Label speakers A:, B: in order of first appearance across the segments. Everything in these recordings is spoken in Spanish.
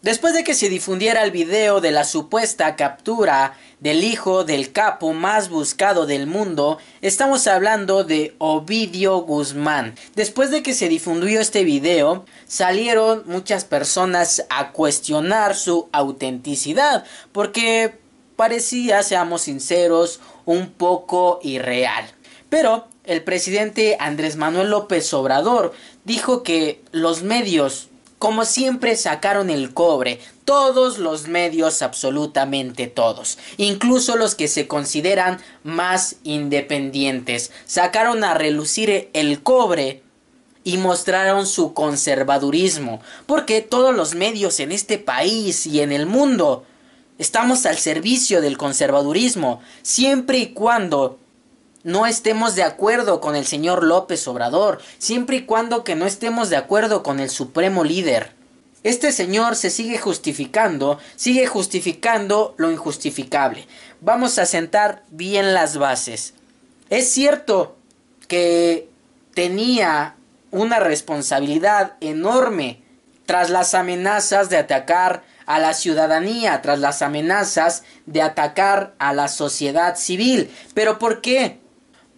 A: Después de que se difundiera el video de la supuesta captura del hijo del capo más buscado del mundo, estamos hablando de Ovidio Guzmán. Después de que se difundió este video, salieron muchas personas a cuestionar su autenticidad, porque parecía, seamos sinceros, un poco irreal. Pero el presidente Andrés Manuel López Obrador dijo que los medios como siempre sacaron el cobre, todos los medios, absolutamente todos, incluso los que se consideran más independientes, sacaron a relucir el cobre y mostraron su conservadurismo, porque todos los medios en este país y en el mundo estamos al servicio del conservadurismo, siempre y cuando no estemos de acuerdo con el señor López Obrador, siempre y cuando que no estemos de acuerdo con el supremo líder. Este señor se sigue justificando, sigue justificando lo injustificable. Vamos a sentar bien las bases. Es cierto que tenía una responsabilidad enorme tras las amenazas de atacar a la ciudadanía, tras las amenazas de atacar a la sociedad civil. ¿Pero por qué?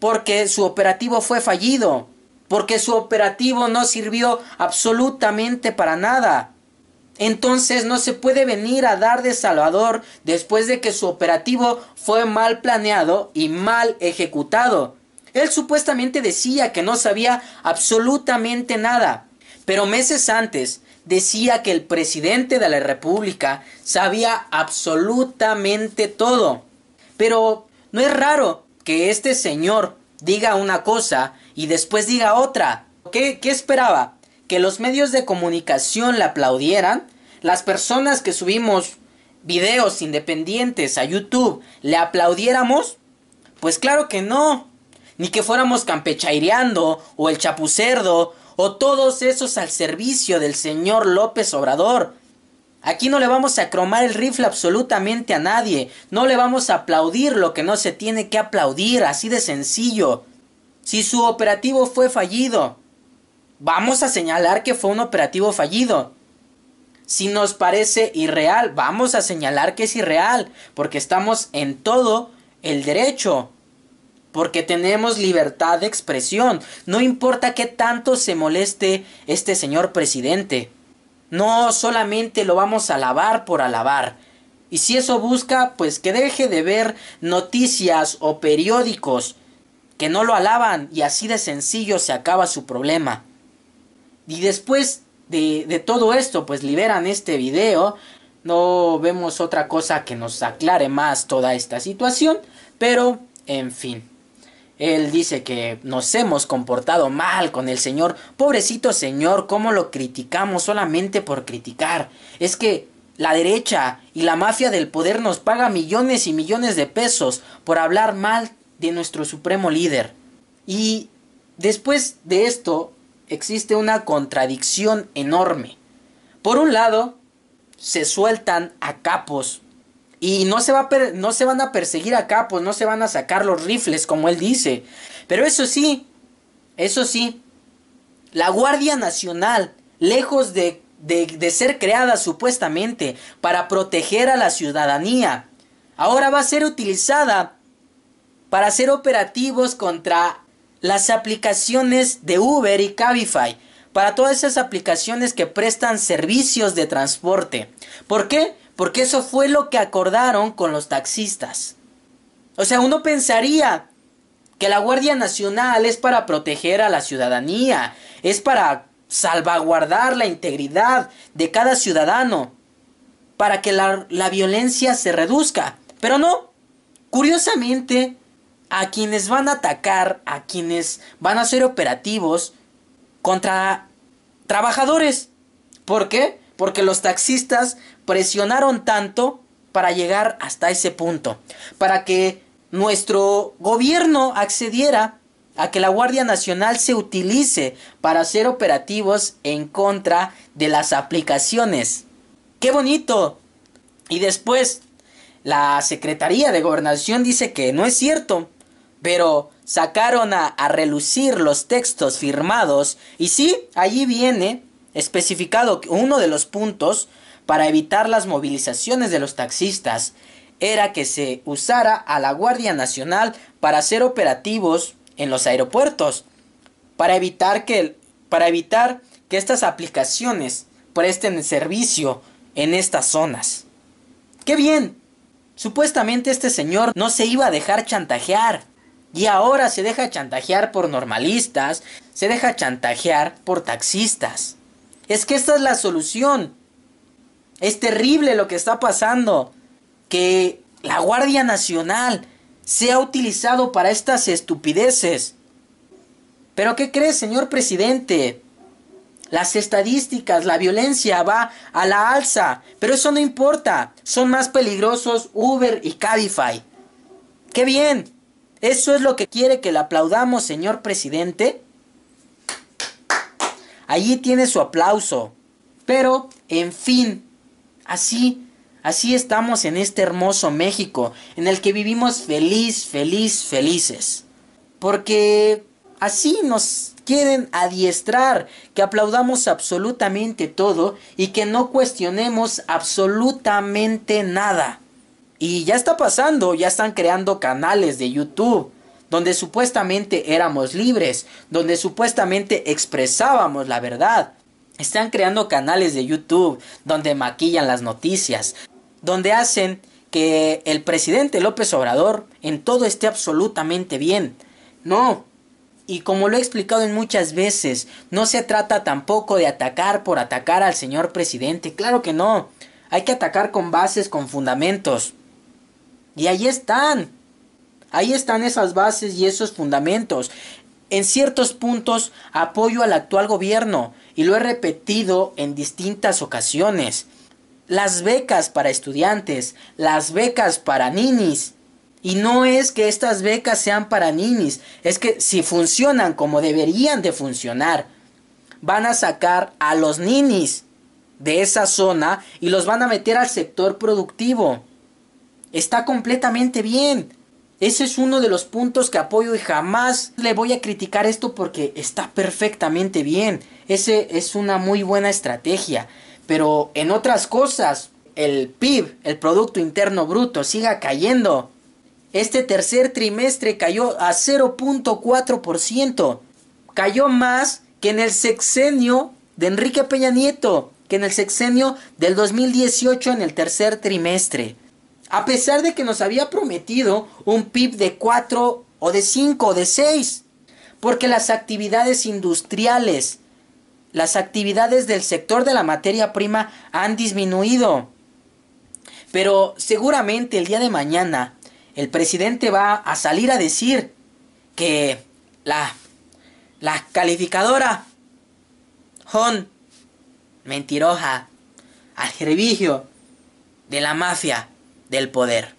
A: porque su operativo fue fallido, porque su operativo no sirvió absolutamente para nada. Entonces no se puede venir a dar de Salvador después de que su operativo fue mal planeado y mal ejecutado. Él supuestamente decía que no sabía absolutamente nada, pero meses antes decía que el presidente de la República sabía absolutamente todo. Pero no es raro que este señor diga una cosa y después diga otra. ¿Qué, ¿Qué, esperaba? ¿Que los medios de comunicación le aplaudieran? ¿Las personas que subimos videos independientes a YouTube le aplaudiéramos? Pues claro que no. Ni que fuéramos campechaireando o el chapucerdo o todos esos al servicio del señor López Obrador. Aquí no le vamos a cromar el rifle absolutamente a nadie. No le vamos a aplaudir lo que no se tiene que aplaudir, así de sencillo. Si su operativo fue fallido, vamos a señalar que fue un operativo fallido. Si nos parece irreal, vamos a señalar que es irreal, porque estamos en todo el derecho, porque tenemos libertad de expresión, no importa qué tanto se moleste este señor presidente. No solamente lo vamos a alabar por alabar. Y si eso busca, pues que deje de ver noticias o periódicos que no lo alaban y así de sencillo se acaba su problema. Y después de, todo esto, pues liberan este video. No vemos otra cosa que nos aclare más toda esta situación. Pero, en fin. Él dice que nos hemos comportado mal con el Señor. Pobrecito Señor, ¿cómo lo criticamos solamente por criticar? Es que la derecha y la mafia del poder nos paga millones y millones de pesos por hablar mal de nuestro supremo líder. Y después de esto existe una contradicción enorme. Por un lado, se sueltan a capos y no se, va no se van a perseguir a capos, pues no se van a sacar los rifles, como él dice. Pero eso sí, eso sí, la Guardia Nacional, lejos de, de, de ser creada supuestamente para proteger a la ciudadanía, ahora va a ser utilizada para hacer operativos contra las aplicaciones de Uber y Cabify, para todas esas aplicaciones que prestan servicios de transporte. ¿Por qué? Porque eso fue lo que acordaron con los taxistas. O sea, uno pensaría que la Guardia Nacional es para proteger a la ciudadanía, es para salvaguardar la integridad de cada ciudadano, para que la, violencia se reduzca. Pero no, curiosamente, a quienes van a atacar, a quienes van a ser operativos contra trabajadores. ¿Por qué? porque los taxistas presionaron tanto para llegar hasta ese punto, para que nuestro gobierno accediera a que la Guardia Nacional se utilice para hacer operativos en contra de las aplicaciones. ¡Qué bonito! Y después, la Secretaría de Gobernación dice que no es cierto, pero sacaron a, relucir los textos firmados y sí, allí viene especificado que uno de los puntos para evitar las movilizaciones de los taxistas era que se usara a la Guardia Nacional para hacer operativos en los aeropuertos, para evitar que, para evitar que estas aplicaciones presten servicio en estas zonas. ¡Qué bien! Supuestamente este señor no se iba a dejar chantajear. Y ahora se deja chantajear por normalistas, se deja chantajear por taxistas. Es que esta es la solución. Es terrible lo que está pasando. Que la Guardia Nacional sea utilizado para estas estupideces. Pero ¿qué cree, señor presidente? Las estadísticas, la violencia va a la alza, pero eso no importa. Son más peligrosos Uber y Cabify. ¡Qué bien! ¿Eso es lo que quiere que le aplaudamos, señor presidente? Allí tiene su aplauso. Pero, en fin, así, así estamos en este hermoso México, en el que vivimos feliz, feliz, felices. Porque así nos quieren adiestrar, que aplaudamos absolutamente todo y que no cuestionemos absolutamente nada. Y ya está pasando, ya están creando canales de YouTube donde supuestamente éramos libres, donde supuestamente expresábamos la verdad. Están creando canales de YouTube donde maquillan las noticias, donde hacen que el presidente López Obrador en todo esté absolutamente bien. No. Y como lo he explicado en muchas veces, no se trata tampoco de atacar por atacar al señor presidente. Claro que no. Hay que atacar con bases, con fundamentos. Y ahí están. Ahí están esas bases y esos fundamentos. En ciertos puntos apoyo al actual gobierno y lo he repetido en distintas ocasiones. Las becas para estudiantes, las becas para ninis. Y no es que estas becas sean para ninis, es que si funcionan como deberían de funcionar, van a sacar a los ninis de esa zona y los van a meter al sector productivo. Está completamente bien. Ese es uno de los puntos que apoyo y jamás le voy a criticar esto porque está perfectamente bien. Ese es una muy buena estrategia. Pero en otras cosas, el PIB, el Producto Interno Bruto, siga cayendo. Este tercer trimestre cayó a 0.4%. Cayó más que en el sexenio de Enrique Peña Nieto, que en el sexenio del 2018 en el tercer trimestre. A pesar de que nos había prometido un PIB de 4 o de 5 o de 6. Porque las actividades industriales, las actividades del sector de la materia prima han disminuido. Pero seguramente el día de mañana el presidente va a salir a decir que la, calificadora Hon mentiroja, al servicio de la mafia del poder.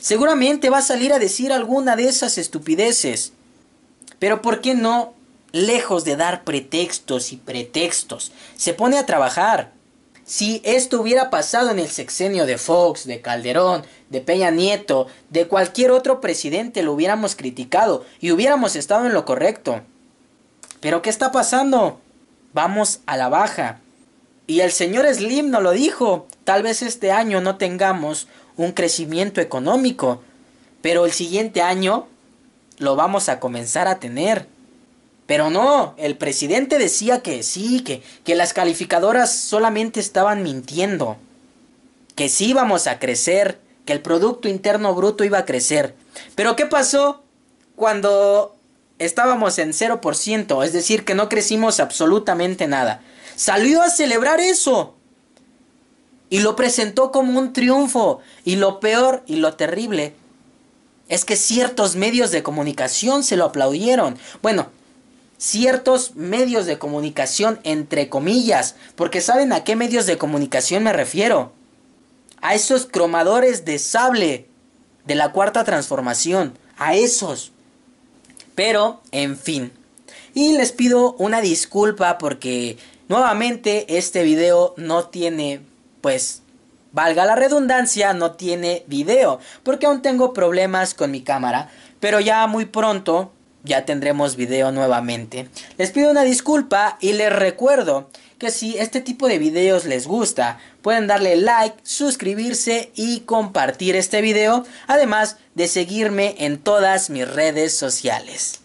A: Seguramente va a salir a decir alguna de esas estupideces. Pero ¿por qué no, lejos de dar pretextos y pretextos, se pone a trabajar? Si esto hubiera pasado en el sexenio de Fox, de Calderón, de Peña Nieto, de cualquier otro presidente, lo hubiéramos criticado y hubiéramos estado en lo correcto. Pero ¿qué está pasando? Vamos a la baja. Y el señor Slim no lo dijo, tal vez este año no tengamos un crecimiento económico, pero el siguiente año lo vamos a comenzar a tener. Pero no, el presidente decía que sí, que, que las calificadoras solamente estaban mintiendo, que sí íbamos a crecer, que el Producto Interno Bruto iba a crecer. Pero ¿qué pasó cuando estábamos en 0%? Es decir, que no crecimos absolutamente nada. Salió a celebrar eso y lo presentó como un triunfo. Y lo peor y lo terrible es que ciertos medios de comunicación se lo aplaudieron. Bueno, ciertos medios de comunicación entre comillas, porque ¿saben a qué medios de comunicación me refiero? A esos cromadores de sable de la cuarta transformación, a esos. Pero, en fin. Y les pido una disculpa porque nuevamente este video no tiene pues valga la redundancia, no tiene video, porque aún tengo problemas con mi cámara, pero ya muy pronto ya tendremos video nuevamente. Les pido una disculpa y les recuerdo que si este tipo de videos les gusta, pueden darle like, suscribirse y compartir este video, además de seguirme en todas mis redes sociales.